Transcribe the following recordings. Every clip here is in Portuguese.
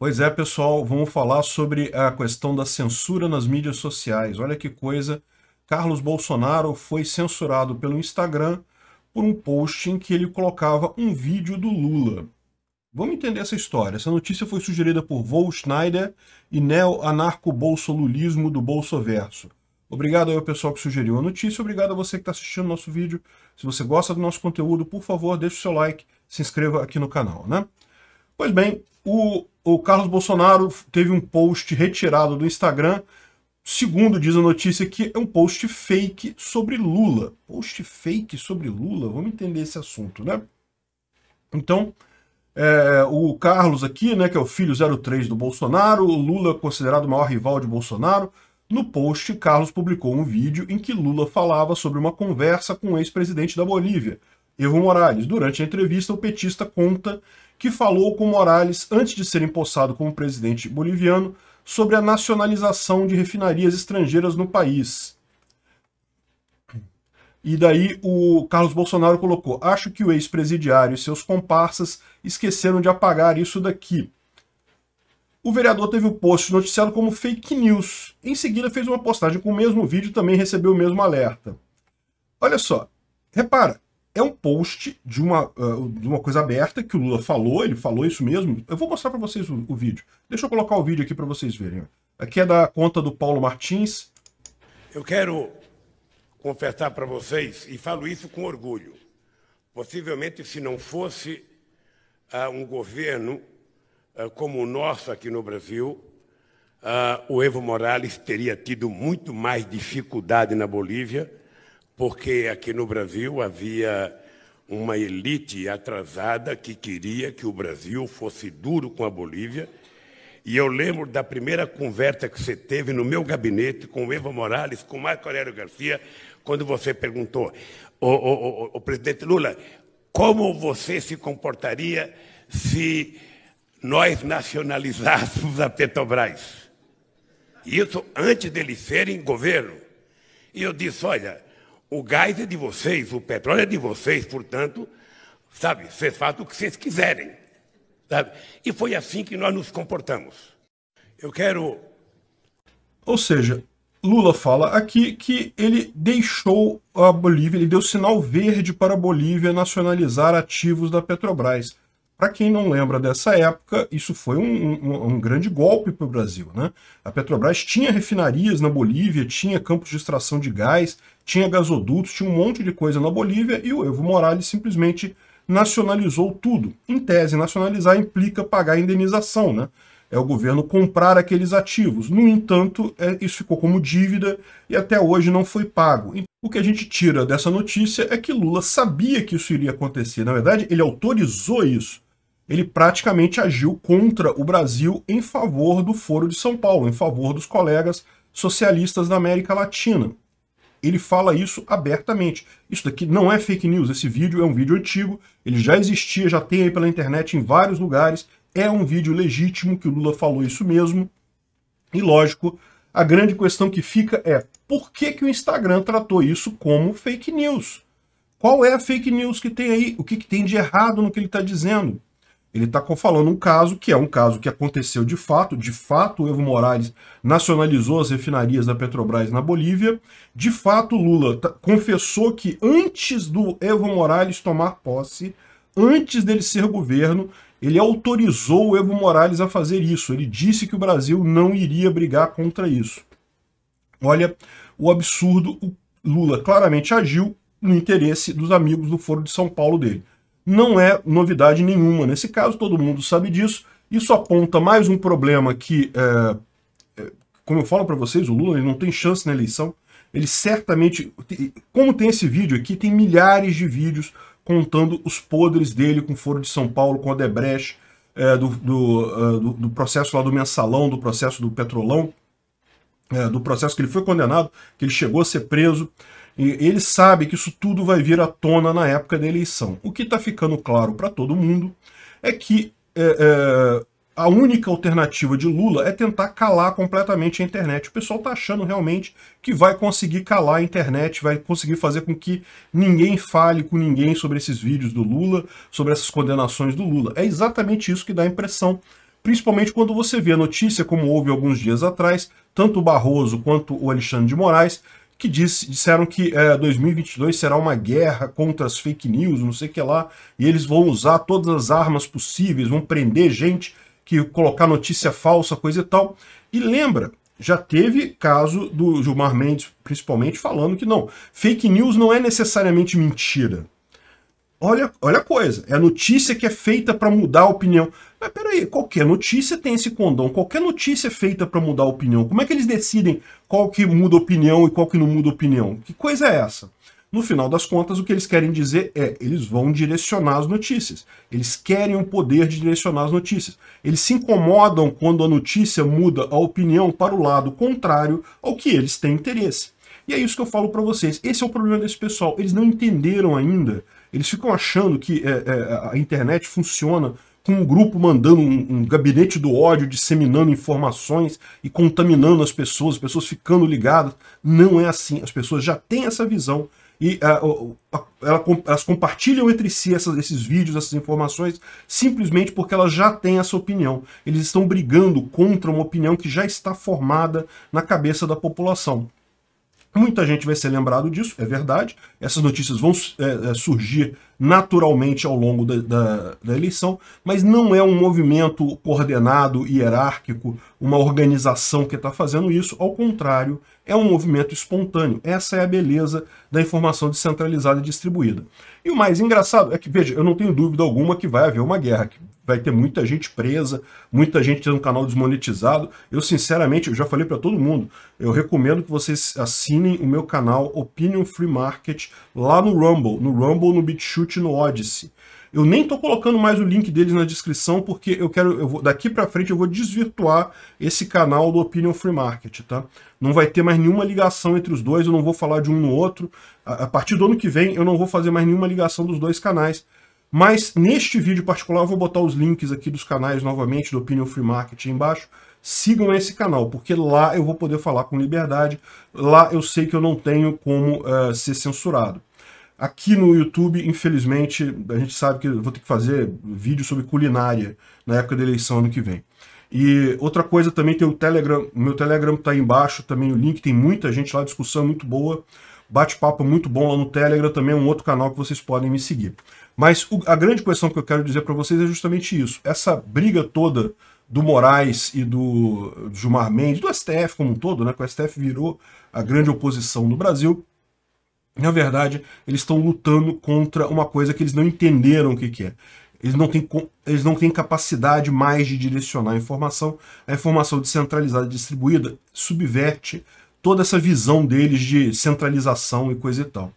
Pois é, pessoal, vamos falar sobre a questão da censura nas mídias sociais. Olha que coisa, Carlos Bolsonaro foi censurado pelo Instagram por um post em que ele colocava um vídeo do Lula. Vamos entender essa história. Essa notícia foi sugerida por Vol Schneider e neo-anarco-bolsolulismo do Bolsoverso. Obrigado ao pessoal que sugeriu a notícia, obrigado a você que está assistindo nosso vídeo. Se você gosta do nosso conteúdo, por favor, deixe o seu like, se inscreva aqui no canal, né? Pois bem, o o Carlos Bolsonaro teve um post retirado do Instagram, segundo diz a notícia, que é um post fake sobre Lula. Post fake sobre Lula? Vamos entender esse assunto, né? Então, é, o Carlos aqui, né, que é o filho 03 do Bolsonaro, o Lula considerado o maior rival de Bolsonaro, no post, Carlos publicou um vídeo em que Lula falava sobre uma conversa com o ex-presidente da Bolívia, Evo Morales. Durante a entrevista, o petista conta que falou com Morales antes de ser empossado como presidente boliviano sobre a nacionalização de refinarias estrangeiras no país. E daí o Carlos Bolsonaro colocou: Acho que o ex-presidiário e seus comparsas esqueceram de apagar isso daqui. O vereador teve o post noticiado como fake news. Em seguida, fez uma postagem com o mesmo vídeo e também recebeu o mesmo alerta. Olha só, repara, é um post de uma, ah, de uma coisa aberta que o Lula falou, ele falou isso mesmo. Eu vou mostrar para vocês o, o, vídeo. Deixa eu colocar o vídeo aqui para vocês verem. Aqui é da conta do Paulo Martins. Eu quero confessar para vocês, e falo isso com orgulho, possivelmente se não fosse uh, um governo uh, como o nosso aqui no Brasil, o Evo Morales teria tido muito mais dificuldade na Bolívia porque aqui no Brasil havia uma elite atrasada que queria que o Brasil fosse duro com a Bolívia. E eu lembro da primeira conversa que você teve no meu gabinete com o Evo Morales, com o Marco Aurélio Garcia, quando você perguntou, o, o, o, o presidente Lula, como você se comportaria se nós nacionalizássemos a Petrobras? Isso antes dele serem governo. E eu disse, olha, o gás é de vocês, o petróleo é de vocês, portanto, sabe, vocês fazem o que vocês quiserem. Sabe? E foi assim que nós nos comportamos. Eu quero. Ou seja, Lula fala aqui que ele deixou a Bolívia, ele deu sinal verde para a Bolívia nacionalizar ativos da Petrobras. Para quem não lembra dessa época, isso foi um, um, um grande golpe para o Brasil. Né? A Petrobras tinha refinarias na Bolívia, tinha campos de extração de gás, tinha gasodutos, tinha um monte de coisa na Bolívia e o Evo Morales simplesmente nacionalizou tudo. Em tese, nacionalizar implica pagar indenização, né? É o governo comprar aqueles ativos. No entanto, é, isso ficou como dívida e até hoje não foi pago. O que a gente tira dessa notícia é que Lula sabia que isso iria acontecer. Na verdade, ele autorizou isso ele praticamente agiu contra o Brasil em favor do Foro de São Paulo, em favor dos colegas socialistas da América Latina. Ele fala isso abertamente. Isso daqui não é fake news, esse vídeo é um vídeo antigo, ele já existia, já tem aí pela internet em vários lugares, é um vídeo legítimo que o Lula falou isso mesmo. E lógico, a grande questão que fica é por que, que o Instagram tratou isso como fake news? Qual é a fake news que tem aí? O que, que tem de errado no que ele está dizendo? Ele está falando um caso que é um caso que aconteceu de fato. De fato, o Evo Morales nacionalizou as refinarias da Petrobras na Bolívia. De fato, Lula confessou que antes do Evo Morales tomar posse, antes dele ser governo, ele autorizou o Evo Morales a fazer isso. Ele disse que o Brasil não iria brigar contra isso. Olha o absurdo. O Lula claramente agiu no interesse dos amigos do Foro de São Paulo dele não é novidade nenhuma nesse caso, todo mundo sabe disso. Isso aponta mais um problema que, é, é como eu falo para vocês, o Lula não tem chance na eleição. Ele certamente, como tem esse vídeo aqui, tem milhares de vídeos contando os podres dele com o Foro de São Paulo, com a debreche é, do, do, é, do, do, processo lá do mensalão, do processo do petrolão, é, do processo que ele foi condenado, que ele chegou a ser preso. E ele sabe que isso tudo vai vir à tona na época da eleição. O que está ficando claro para todo mundo é que é, é, a única alternativa de Lula é tentar calar completamente a internet. O pessoal está achando realmente que vai conseguir calar a internet, vai conseguir fazer com que ninguém fale com ninguém sobre esses vídeos do Lula, sobre essas condenações do Lula. É exatamente isso que dá a impressão. Principalmente quando você vê a notícia, como houve alguns dias atrás, tanto o Barroso quanto o Alexandre de Moraes que disse, disseram que é, 2022 será uma guerra contra as fake news, não sei o que lá, e eles vão usar todas as armas possíveis, vão prender gente que colocar notícia falsa, coisa e tal. E lembra, já teve caso do Gilmar Mendes, principalmente, falando que não, fake news não é necessariamente mentira. Olha, olha a coisa, é a notícia que é feita para mudar a opinião. Mas peraí, qualquer notícia tem esse condão, qualquer notícia é feita para mudar a opinião. Como é que eles decidem qual que muda a opinião e qual que não muda a opinião? Que coisa é essa? No final das contas, o que eles querem dizer é eles vão direcionar as notícias. Eles querem o poder de direcionar as notícias. Eles se incomodam quando a notícia muda a opinião para o lado contrário ao que eles têm interesse. E é isso que eu falo para vocês. Esse é o problema desse pessoal. Eles não entenderam ainda eles ficam achando que é, é, a internet funciona com um grupo mandando um, um, gabinete do ódio, disseminando informações e contaminando as pessoas, as pessoas ficando ligadas. Não é assim. As pessoas já têm essa visão e é, elas compartilham entre si essas, esses vídeos, essas informações, simplesmente porque elas já têm essa opinião. Eles estão brigando contra uma opinião que já está formada na cabeça da população. Muita gente vai ser lembrado disso, é verdade. Essas notícias vão é, é, surgir naturalmente ao longo da, da, da, eleição, mas não é um movimento coordenado, hierárquico, uma organização que está fazendo isso. Ao contrário, é um movimento espontâneo. Essa é a beleza da informação descentralizada e distribuída. E o mais engraçado é que, veja, eu não tenho dúvida alguma que vai haver uma guerra, aqui vai ter muita gente presa, muita gente tendo um canal desmonetizado. Eu, sinceramente, eu já falei para todo mundo, eu recomendo que vocês assinem o meu canal Opinion Free Market lá no Rumble, no Rumble, no BitChute no Odyssey. Eu nem estou colocando mais o link deles na descrição, porque eu quero, eu vou, daqui para frente eu vou desvirtuar esse canal do Opinion Free Market, tá? Não vai ter mais nenhuma ligação entre os dois, eu não vou falar de um no outro. A, a partir do ano que vem eu não vou fazer mais nenhuma ligação dos dois canais, mas neste vídeo particular eu vou botar os links aqui dos canais novamente, do Opinion Free Market embaixo. Sigam esse canal, porque lá eu vou poder falar com liberdade. Lá eu sei que eu não tenho como uh, ser censurado. Aqui no YouTube, infelizmente, a gente sabe que eu vou ter que fazer vídeo sobre culinária na época da eleição ano que vem. E outra coisa também tem o Telegram. meu Telegram está aí embaixo também, o link. Tem muita gente lá, discussão é muito boa. Bate-papo muito bom lá no Telegram, também é um outro canal que vocês podem me seguir. Mas o, a grande questão que eu quero dizer para vocês é justamente isso. Essa briga toda do Moraes e do Gilmar Mendes, do STF como um todo, né? Que o STF virou a grande oposição no Brasil. Na verdade, eles estão lutando contra uma coisa que eles não entenderam o que, que é. Eles não, têm, eles não têm capacidade mais de direcionar a informação. A informação descentralizada e distribuída subverte toda essa visão deles de centralização e coisa e tal.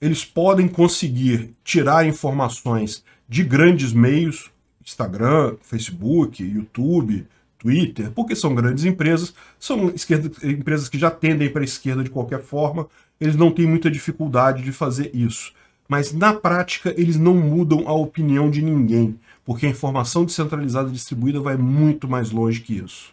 Eles podem conseguir tirar informações de grandes meios, Instagram, Facebook, YouTube, Twitter, porque são grandes empresas, são esquerda, empresas que já tendem para a esquerda de qualquer forma, eles não têm muita dificuldade de fazer isso. Mas na prática eles não mudam a opinião de ninguém, porque a informação descentralizada distribuída vai muito mais longe que isso.